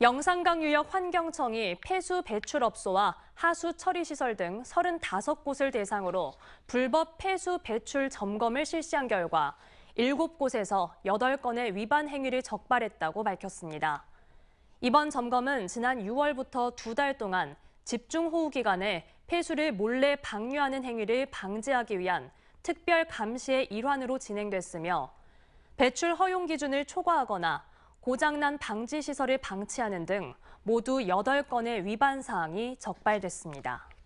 영산강 유역 환경청이 폐수 배출업소와 하수 처리시설 등 35곳을 대상으로 불법 폐수 배출 점검을 실시한 결과 7곳에서 8건의 위반 행위를 적발했다고 밝혔습니다. 이번 점검은 지난 6월부터 두 달 동안 집중호우 기간에 폐수를 몰래 방류하는 행위를 방지하기 위한 특별 감시의 일환으로 진행됐으며 배출 허용 기준을 초과하거나 고장난 방지 시설을 방치하는 등 모두 8건의 위반 사항이 적발됐습니다.